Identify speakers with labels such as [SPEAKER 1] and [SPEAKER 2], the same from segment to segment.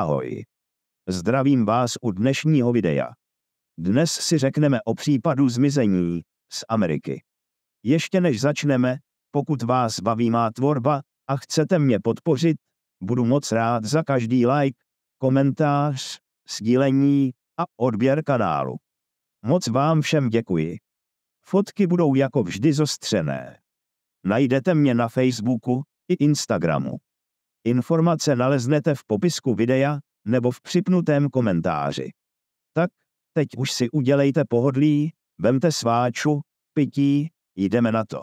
[SPEAKER 1] Ahoj. Zdravím vás u dnešního videa. Dnes si řekneme o případu zmizení z Ameriky. Ještě než začneme, pokud vás baví má tvorba a chcete mě podpořit, budu moc rád za každý like, komentář, sdílení a odběr kanálu. Moc vám všem děkuji. Fotky budou jako vždy zostřené. Najdete mě na Facebooku i Instagramu. Informace naleznete v popisku videa nebo v připnutém komentáři. Tak, teď už si udělejte pohodlí, vemte sváču, pití, jdeme na to.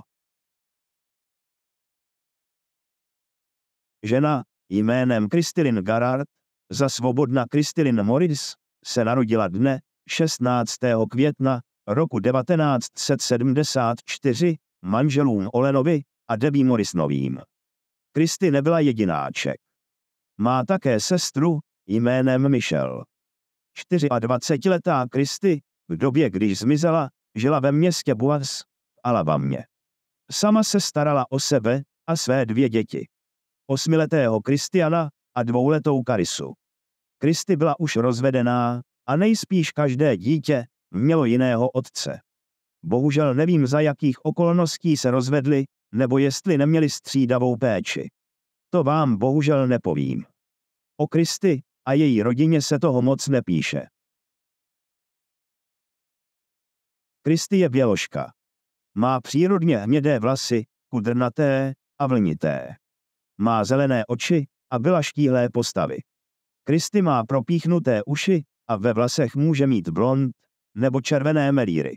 [SPEAKER 1] Žena jménem Kristilin Garard za svobodna Kristilin Morris se narodila dne 16. května roku 1974 manželům Olenovi a Debbie Morrisnovým. Kristy nebyla jedináček. Má také sestru jménem Michelle. 24-letá Kristy v době, když zmizela, žila ve městě Buas, v Alabamě. Sama se starala o sebe a své dvě děti. Osmiletého Kristiana a dvouletou Karisu. Kristy byla už rozvedená a nejspíš každé dítě mělo jiného otce. Bohužel nevím, za jakých okolností se rozvedli nebo jestli neměli střídavou péči. To vám bohužel nepovím. O Kristy a její rodině se toho moc nepíše. Kristy je běloška. Má přírodně hnědé vlasy, kudrnaté a vlnité. Má zelené oči a byla štíhlé postavy. Kristy má propíchnuté uši a ve vlasech může mít blond nebo červené melíry.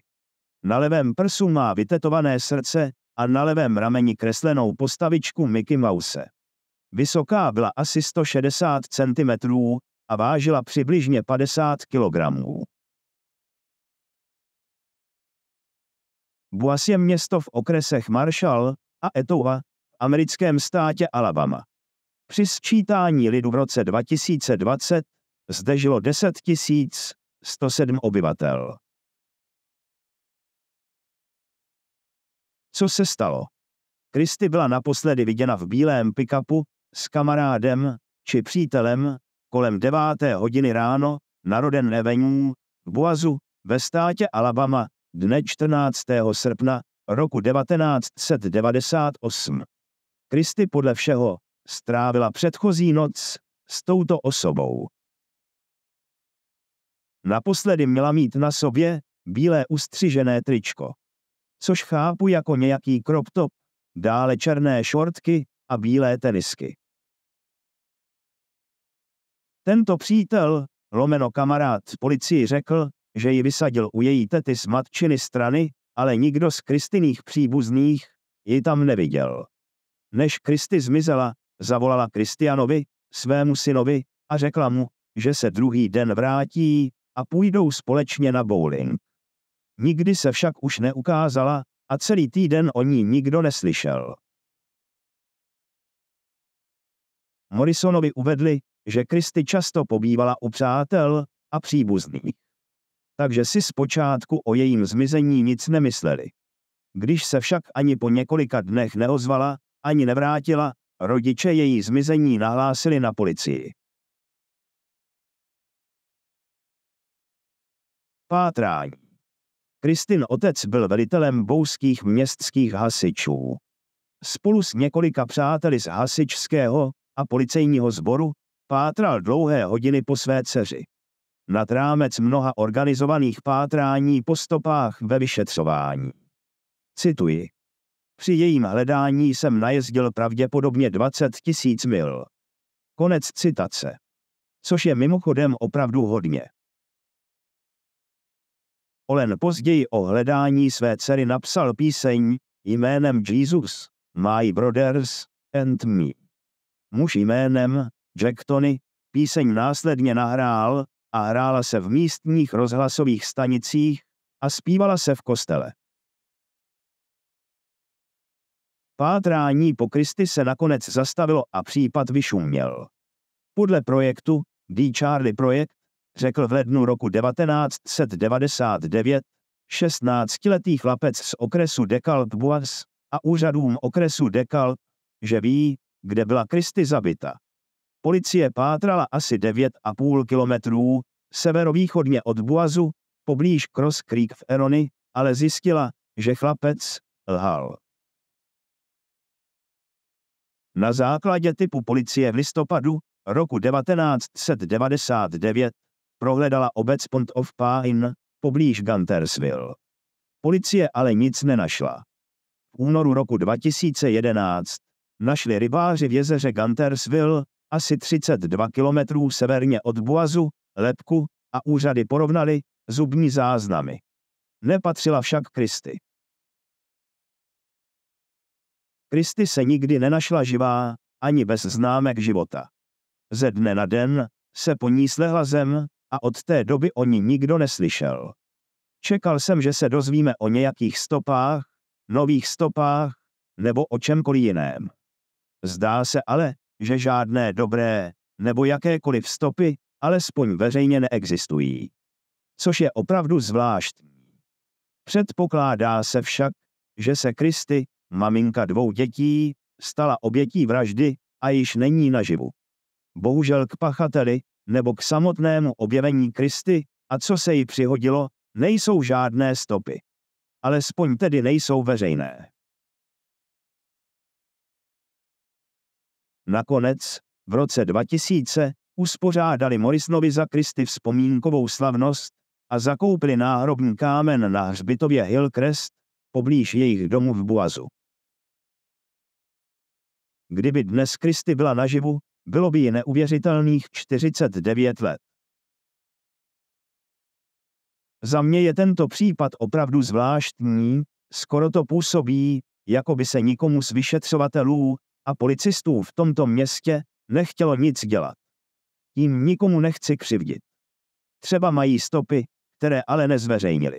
[SPEAKER 1] Na levém prsu má vytetované srdce a na levém rameni kreslenou postavičku Mickey Mouse. Vysoká byla asi 160 cm a vážila přibližně 50 kg. Boas je město v okresech Marshall a Etowah v americkém státě Alabama. Při sčítání lidu v roce 2020 zde žilo 10 107 obyvatel. Co se stalo? Kristy byla naposledy viděna v bílém pikapu s kamarádem či přítelem kolem 9. hodiny ráno na Roden Avenue v Boazu ve státě Alabama dne 14. srpna roku 1998. Kristy podle všeho strávila předchozí noc s touto osobou. Naposledy měla mít na sobě bílé ustřižené tričko což chápu jako nějaký crop top, dále černé šortky a bílé tenisky. Tento přítel, lomeno kamarád policii řekl, že ji vysadil u její tety z matčiny strany, ale nikdo z Kristiných příbuzných ji tam neviděl. Než Kristy zmizela, zavolala Kristianovi, svému synovi, a řekla mu, že se druhý den vrátí a půjdou společně na bowling. Nikdy se však už neukázala a celý týden o ní nikdo neslyšel. Morrisonovi uvedli, že Kristy často pobývala u přátel a příbuzných. Takže si zpočátku o jejím zmizení nic nemysleli. Když se však ani po několika dnech neozvala, ani nevrátila, rodiče její zmizení nahlásili na policii. Pátrání Kristin otec byl velitelem bouských městských hasičů. Spolu s několika přáteli z hasičského a policejního sboru pátral dlouhé hodiny po své dceři. Nad rámec mnoha organizovaných pátrání po stopách ve vyšetřování. Cituji. Při jejím hledání jsem najezdil pravděpodobně 20 tisíc mil. Konec citace. Což je mimochodem opravdu hodně. Olen později o hledání své dcery napsal píseň jménem Jesus, My Brothers and Me. Muž jménem Jack Tony píseň následně nahrál a hrála se v místních rozhlasových stanicích a zpívala se v kostele. Pátrání po Kristi se nakonec zastavilo a případ vyšuměl. Podle projektu D. Charlie Projekt řekl v lednu roku 1999 16-letý chlapec z okresu Dekalb Bois a úřadům okresu Dekalb, že ví, kde byla Kristy zabita. Policie pátrala asi 9,5 kilometrů severovýchodně od Boazu, poblíž Cross Creek v Erony, ale zjistila, že chlapec lhal. Na základě typu policie v listopadu roku 1999 prohledala obec Pont of Pine poblíž Guntersville. Policie ale nic nenašla. V únoru roku 2011 našli rybáři v jezeře Guntersville asi 32 kilometrů severně od Boazu, Lepku a úřady porovnali zubní záznamy. Nepatřila však Kristy. Kristy se nikdy nenašla živá, ani bez známek života. Ze dne na den se po ní slehla zem a od té doby o ní nikdo neslyšel. Čekal jsem, že se dozvíme o nějakých stopách, nových stopách, nebo o čemkoliv jiném. Zdá se ale, že žádné dobré, nebo jakékoliv stopy, alespoň veřejně neexistují. Což je opravdu zvláštní. Předpokládá se však, že se Kristy, maminka dvou dětí, stala obětí vraždy a již není naživu. Bohužel k pachateli, nebo k samotnému objevení Kristy, a co se jí přihodilo, nejsou žádné stopy. Alespoň tedy nejsou veřejné. Nakonec, v roce 2000, uspořádali Morisnovi za Kristy vzpomínkovou slavnost a zakoupili náhrobní kámen na hřbitově Hillcrest, poblíž jejich domu v Buazu. Kdyby dnes Kristy byla naživu, bylo by ji neuvěřitelných 49 let. Za mě je tento případ opravdu zvláštní, skoro to působí, jako by se nikomu z vyšetřovatelů a policistů v tomto městě nechtělo nic dělat. Tím nikomu nechci křivdit. Třeba mají stopy, které ale nezveřejnili.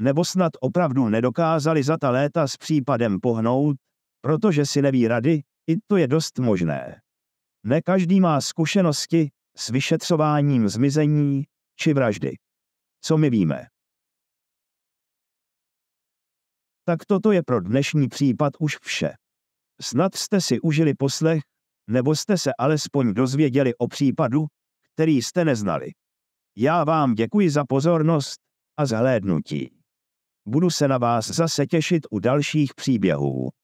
[SPEAKER 1] Nebo snad opravdu nedokázali za ta léta s případem pohnout, protože si neví rady, i to je dost možné. Ne každý má zkušenosti s vyšetřováním zmizení či vraždy. Co my víme? Tak toto je pro dnešní případ už vše. Snad jste si užili poslech, nebo jste se alespoň dozvěděli o případu, který jste neznali. Já vám děkuji za pozornost a zhlédnutí. Budu se na vás zase těšit u dalších příběhů.